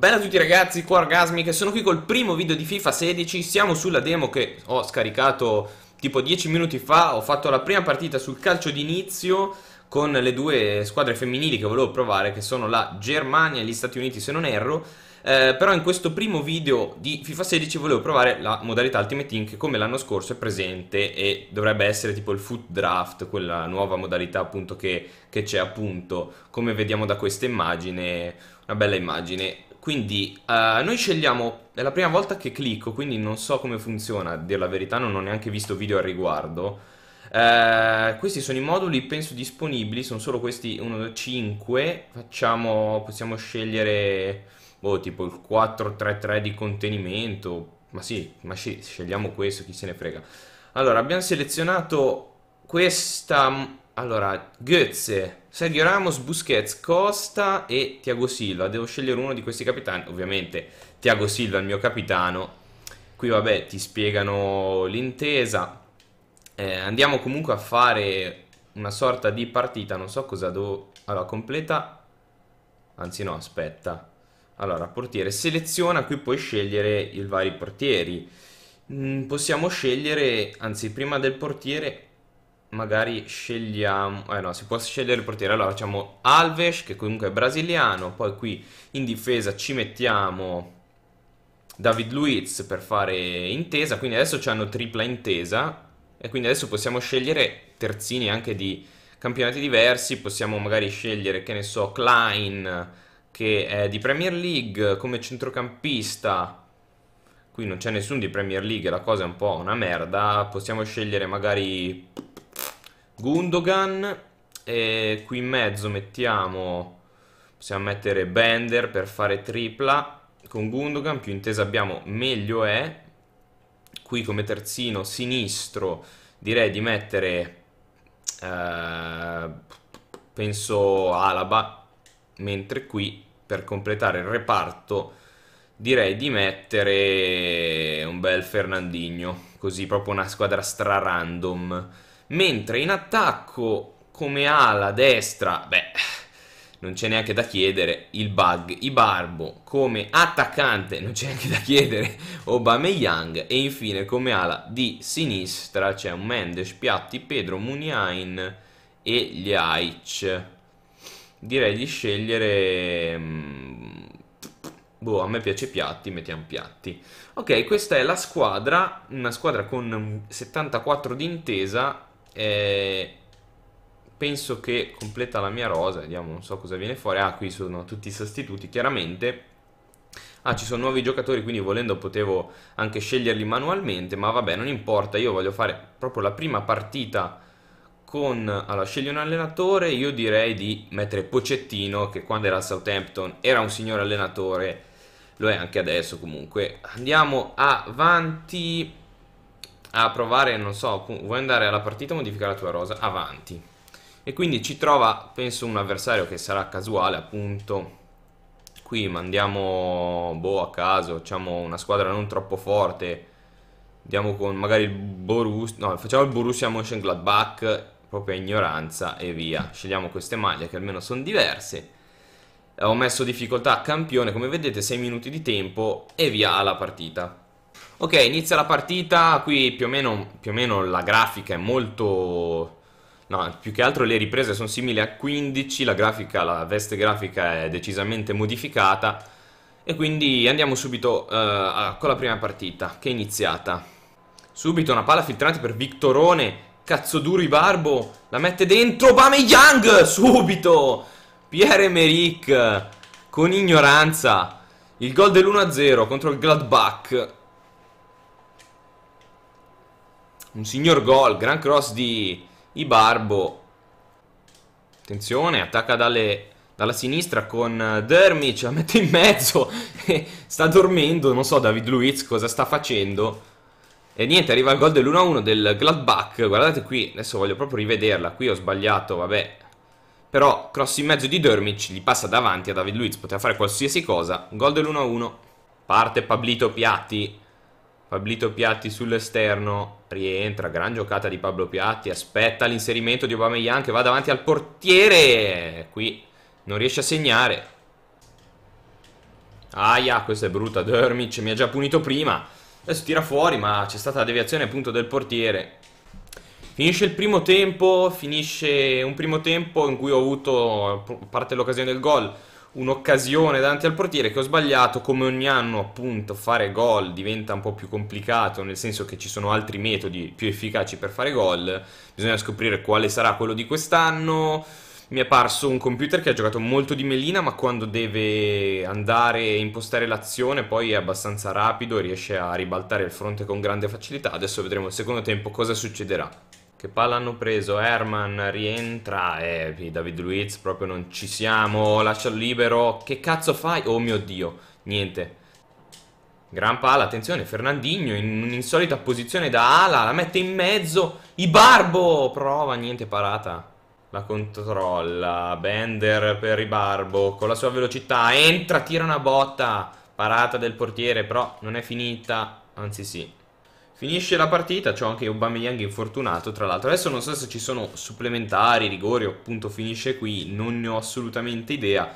Bella a tutti ragazzi, qua Orgasmic, sono qui col primo video di FIFA 16, siamo sulla demo che ho scaricato tipo 10 minuti fa, ho fatto la prima partita sul calcio d'inizio con le due squadre femminili che volevo provare, che sono la Germania e gli Stati Uniti se non erro, eh, però in questo primo video di FIFA 16 volevo provare la modalità Ultimate Team che come l'anno scorso è presente e dovrebbe essere tipo il foot draft, quella nuova modalità appunto che c'è appunto, come vediamo da questa immagine, una bella immagine quindi uh, noi scegliamo, è la prima volta che clicco, quindi non so come funziona, a dir la verità non ho neanche visto video al riguardo. Uh, questi sono i moduli, penso disponibili, sono solo questi 1, 2, 5, facciamo, possiamo scegliere boh, tipo il 433 di contenimento, ma sì, ma scegliamo questo, chi se ne frega. Allora, abbiamo selezionato questa allora, Goetze, Sergio Ramos, Busquets, Costa e Tiago Silva. Devo scegliere uno di questi capitani. Ovviamente Tiago Silva è il mio capitano. Qui vabbè, ti spiegano l'intesa. Eh, andiamo comunque a fare una sorta di partita. Non so cosa devo... Allora, completa... Anzi no, aspetta. Allora, portiere seleziona, qui puoi scegliere i vari portieri. Mm, possiamo scegliere, anzi prima del portiere, magari scegliamo, eh no, si può scegliere il portiere, allora facciamo Alves che comunque è brasiliano, poi qui in difesa ci mettiamo David Luiz per fare intesa, quindi adesso ci hanno tripla intesa e quindi adesso possiamo scegliere terzini anche di campionati diversi, possiamo magari scegliere che ne so Klein che è di Premier League come centrocampista qui non c'è nessuno di Premier League, la cosa è un po' una merda. Possiamo scegliere magari Gundogan e qui in mezzo mettiamo possiamo mettere Bender per fare tripla con Gundogan, più intesa abbiamo meglio è. Qui come terzino sinistro direi di mettere eh, penso Alaba, mentre qui per completare il reparto direi di mettere un bel Fernandinho, così proprio una squadra stra random mentre in attacco come ala destra, beh, non c'è neanche da chiedere il bug Ibarbo come attaccante non c'è neanche da chiedere Aubameyang e infine come ala di sinistra c'è un Mendes, Piatti, Pedro, Muniain e gli Ljaic direi di scegliere mm, boh a me piace Piatti mettiamo Piatti ok questa è la squadra una squadra con 74 d'intesa eh, penso che completa la mia rosa, vediamo, non so cosa viene fuori, ah qui sono tutti i sostituti chiaramente, ah ci sono nuovi giocatori quindi volendo potevo anche sceglierli manualmente, ma vabbè non importa, io voglio fare proprio la prima partita con, allora scegli un allenatore, io direi di mettere Pocettino che quando era a Southampton era un signore allenatore, lo è anche adesso comunque, andiamo avanti, a provare, non so, vuoi andare alla partita, modificare la tua rosa, avanti. E quindi ci trova, penso, un avversario che sarà casuale, appunto. Qui mandiamo, boh, a caso, facciamo una squadra non troppo forte. Andiamo con magari il Borussia, no, facciamo il Borussia Mönchengladbach, proprio a ignoranza, e via. Scegliamo queste maglie che almeno sono diverse ho messo difficoltà a campione, come vedete 6 minuti di tempo e via alla partita. Ok, inizia la partita, qui più o, meno, più o meno, la grafica è molto... No, più che altro le riprese sono simili a 15, la grafica, la veste grafica è decisamente modificata e quindi andiamo subito uh, con la prima partita, che è iniziata. Subito una palla filtrante per Victorone, cazzo Cazzoduro Barbo, la mette dentro, Bame Young, subito! Pierre Emerick, con ignoranza, il gol dell'1-0 contro il Gladbach Un signor gol, gran cross di Ibarbo. Attenzione, attacca dalle, dalla sinistra con eh, Dermic, la mette in mezzo. sta dormendo, non so David Luiz cosa sta facendo. E niente, arriva il gol dell'1-1 del Gladbach. Guardate qui, adesso voglio proprio rivederla. Qui ho sbagliato, vabbè. Però cross in mezzo di Dermic, gli passa davanti a David Luiz, poteva fare qualsiasi cosa. Gol dell'1-1. Parte Pablito Piatti. Pablito Piatti sull'esterno rientra, gran giocata di Pablo Piatti, aspetta l'inserimento di Aubameyang che va davanti al portiere, qui non riesce a segnare. Aia, questa è brutta, Dermic mi ha già punito prima, adesso tira fuori ma c'è stata la deviazione appunto del portiere. Finisce il primo tempo, finisce un primo tempo in cui ho avuto, a parte l'occasione del gol, un'occasione davanti al portiere che ho sbagliato, come ogni anno appunto fare gol diventa un po' più complicato, nel senso che ci sono altri metodi più efficaci per fare gol, bisogna scoprire quale sarà quello di quest'anno. Mi è parso un computer che ha giocato molto di Melina, ma quando deve andare e impostare l'azione poi è abbastanza rapido e riesce a ribaltare il fronte con grande facilità. Adesso vedremo il secondo tempo cosa succederà. Che palla hanno preso? Herman rientra. Eh, David Luiz, proprio non ci siamo. Lascia libero. Che cazzo fai? Oh mio Dio. Niente. Gran palla, attenzione, Fernandinho in un'insolita posizione da ala, la mette in mezzo. Ibarbo! Prova, niente, parata. La controlla. Bender per Ibarbo. Con la sua velocità entra, tira una botta. Parata del portiere, però non è finita. Anzi sì, Finisce la partita, c'ho anche Aubameyang infortunato tra l'altro. Adesso non so se ci sono supplementari, rigori o appunto finisce qui, non ne ho assolutamente idea.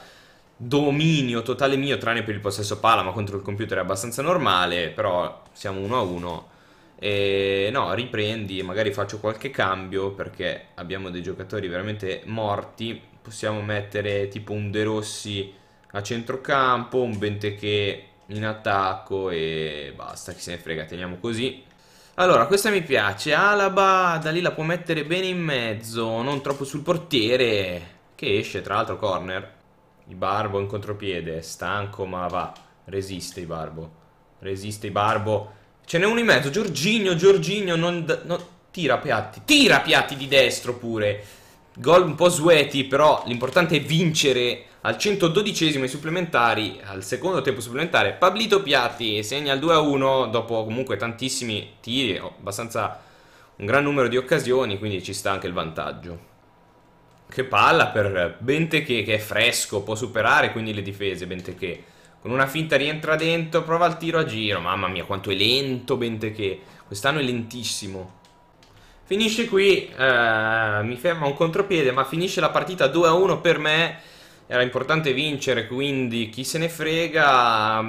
Dominio totale mio, tranne per il possesso pala, ma contro il computer è abbastanza normale, però siamo 1 a 1. E no, riprendi, magari faccio qualche cambio perché abbiamo dei giocatori veramente morti. Possiamo mettere tipo un De Rossi a centrocampo, un Benteke in attacco e basta, chi se ne frega, teniamo così. Allora, questa mi piace. Alaba da lì la può mettere bene in mezzo, non troppo sul portiere. Che esce, tra l'altro, corner. Ibarbo in contropiede, stanco ma va. Resiste Ibarbo. Resiste Ibarbo. Ce n'è uno in mezzo, Giorginio, Giorginio, non... No, tira piatti, tira piatti di destro pure. Gol un po' sueti, però l'importante è vincere al 112 ai supplementari, al secondo tempo supplementare, Pablito Piatti segna il 2-1 dopo comunque tantissimi tiri, abbastanza un gran numero di occasioni, quindi ci sta anche il vantaggio. Che palla per Benteche che è fresco, può superare quindi le difese Benteche. Con una finta rientra dentro, prova il tiro a giro, mamma mia quanto è lento Benteche, quest'anno è lentissimo. Finisce qui, eh, mi ferma un contropiede, ma finisce la partita 2-1 per me era importante vincere, quindi chi se ne frega.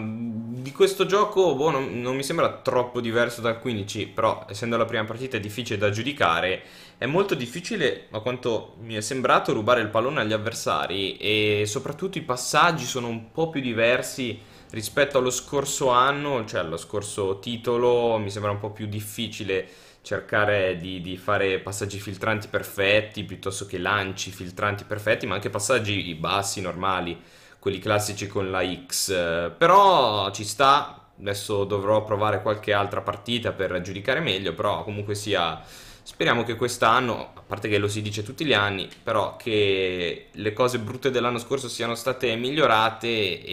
Di questo gioco boh, non, non, mi sembra troppo diverso dal 15, però essendo la prima partita è difficile da giudicare. È molto difficile, a quanto mi è sembrato, rubare il pallone agli avversari e soprattutto i passaggi sono un po' più diversi rispetto allo scorso anno, cioè allo scorso titolo, mi sembra un po' più difficile cercare di, di, fare passaggi filtranti perfetti piuttosto che lanci filtranti perfetti, ma anche passaggi bassi, normali, quelli classici con la X. Però ci sta, adesso dovrò provare qualche altra partita per giudicare meglio, però comunque sia Speriamo che quest'anno, a parte che lo si dice tutti gli anni, però che le cose brutte dell'anno scorso siano state migliorate e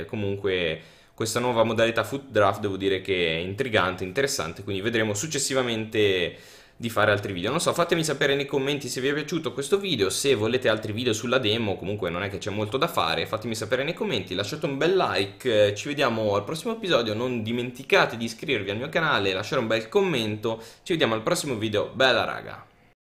eh, comunque questa nuova modalità foot draft devo dire che è intrigante, interessante, quindi vedremo successivamente di fare altri video. Non so, fatemi sapere nei commenti se vi è piaciuto questo video, se volete altri video sulla demo, comunque non è che c'è molto da fare, fatemi sapere nei commenti, lasciate un bel like, eh, ci vediamo al prossimo episodio, non dimenticate di iscrivervi al mio canale, lasciare un bel commento, ci vediamo al prossimo video, bella raga!